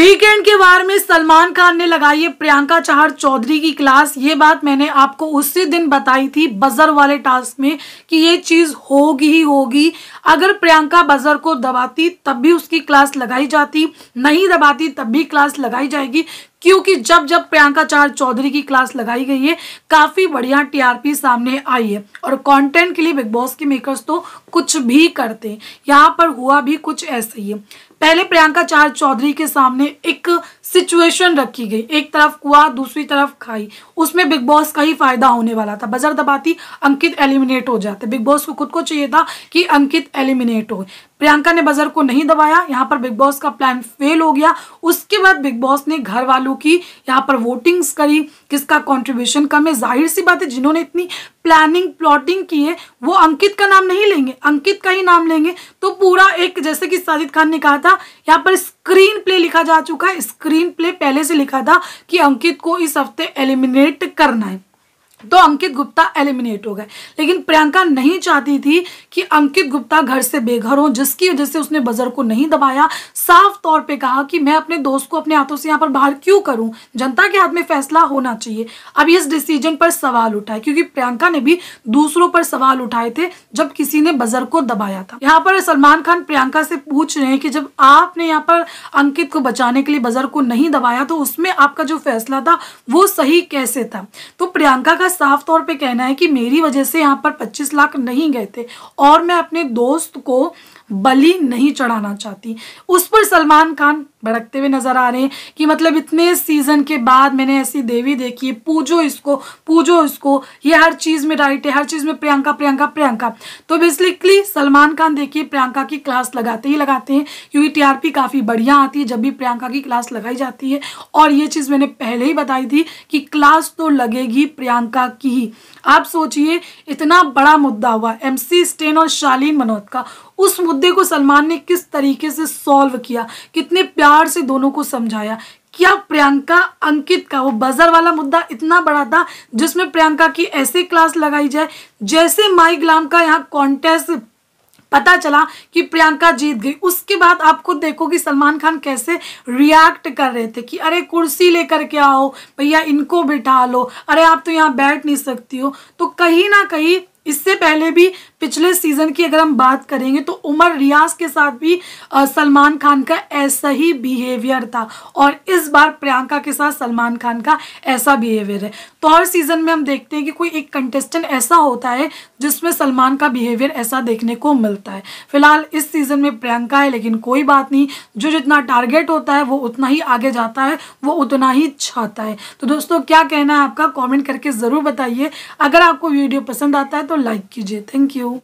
weekend के बारे में सलमान खान ने लगाई है प्रियंका चाहर चौधरी की क्लास ये बात मैंने आपको उसी दिन बताई थी बजर वाले टास्क में कि ये चीज़ होगी ही होगी अगर प्रियंका बजर को दबाती तब भी उसकी क्लास लगाई जाती नहीं दबाती तब भी क्लास लगाई जाएगी क्योंकि जब जब प्रियंका चार चौधरी की क्लास लगाई गई है काफ़ी बढ़िया टीआरपी सामने आई है और कंटेंट के लिए बिग बॉस के मेकर्स तो कुछ भी करते हैं यहाँ पर हुआ भी कुछ ऐसा ही है पहले प्रियंका चार चौधरी के सामने एक सिचुएशन रखी गई एक तरफ कुआ दूसरी तरफ खाई उसमें बिग बॉस का ही फायदा होने वाला था बजर दबाती अंकित एलिमिनेट हो जाते बिग बॉस को खुद को चाहिए था कि अंकित एलिमिनेट हो प्रियंका ने बजर को नहीं दबाया यहाँ पर बिग बॉस का प्लान फेल हो गया उसके बाद बिग बॉस ने घर वालों चालू की यहाँ पर वोटिंग्स करी किसका कंट्रीब्यूशन कम है जाहिर सी बात है जिन्होंने इतनी प्लानिंग प्लॉटिंग की है वो अंकित का नाम नहीं लेंगे अंकित का ही नाम लेंगे तो पूरा एक जैसे कि साजिद खान ने कहा था यहाँ पर स्क्रीन प्ले लिखा जा चुका है स्क्रीन प्ले पहले से लिखा था कि अंकित को इस हफ्ते एलिमिनेट करना है तो अंकित गुप्ता एलिमिनेट हो गए लेकिन प्रियंका नहीं चाहती थी कि अंकित गुप्ता घर से बेघर हो जिसकी वजह से उसने बजर को नहीं दबाया साफ तौर पे कहा कि मैं अपने दोस्त को अपने हाथों से यहाँ पर बाहर क्यों करूं जनता के हाथ में फैसला होना चाहिए अब इस डिसीजन पर सवाल उठाए क्योंकि प्रियंका ने भी दूसरों पर सवाल उठाए थे जब किसी ने बजर को दबाया था यहाँ पर सलमान खान प्रियंका से पूछ रहे हैं कि जब आपने यहाँ पर अंकित को बचाने के लिए बजर को नहीं दबाया तो उसमें आपका जो फैसला था वो सही कैसे था तो प्रियंका का साफ तौर पे कहना है कि मेरी वजह से यहाँ पर 25 लाख नहीं गए थे और मैं अपने दोस्त को बलि नहीं चढ़ाना चाहती उस पर सलमान खान भड़कते हुए नज़र आ रहे हैं कि मतलब इतने सीज़न के बाद मैंने ऐसी देवी देखी है पूजो इसको पूजो इसको ये हर चीज़ में राइट है हर चीज़ में प्रियंका प्रियंका प्रियंका तो बेसिकली सलमान खान देखिए प्रियंका की क्लास लगाते ही लगाते हैं क्योंकि टीआरपी काफ़ी बढ़िया आती है जब भी प्रियंका की क्लास लगाई जाती है और ये चीज़ मैंने पहले ही बताई थी कि क्लास तो लगेगी प्रियंका की ही आप सोचिए इतना बड़ा मुद्दा हुआ एम स्टेन और शालीन मनोज का उस मुद्दे को सलमान ने किस तरीके से सॉल्व किया कितने प्यार से दोनों को समझाया क्या प्रियंका अंकित का वो बजर वाला मुद्दा इतना बड़ा था जिसमें प्रियंका की ऐसी क्लास लगाई जाए जैसे माई ग्लाम का यहाँ कॉन्टेस्ट पता चला कि प्रियंका जीत गई उसके बाद आप खुद देखो कि सलमान खान कैसे रिएक्ट कर रहे थे कि अरे कुर्सी लेकर के आओ भैया इनको बिठा लो अरे आप तो यहाँ बैठ नहीं सकती हो तो कहीं ना कहीं इससे पहले भी पिछले सीजन की अगर हम बात करेंगे तो उमर रियाज के साथ भी सलमान खान का ऐसा ही बिहेवियर था और इस बार प्रियंका के साथ सलमान खान का ऐसा बिहेवियर है तो हर सीजन में हम देखते हैं कि कोई एक कंटेस्टेंट ऐसा होता है जिसमें सलमान का बिहेवियर ऐसा देखने को मिलता है फिलहाल इस सीजन में प्रियंका है लेकिन कोई बात नहीं जो जितना टारगेट होता है वो उतना ही आगे जाता है वो उतना ही छाता है तो दोस्तों क्या कहना है आपका कॉमेंट करके ज़रूर बताइए अगर आपको वीडियो पसंद आता है तो तो लाइक कीजिए थैंक यू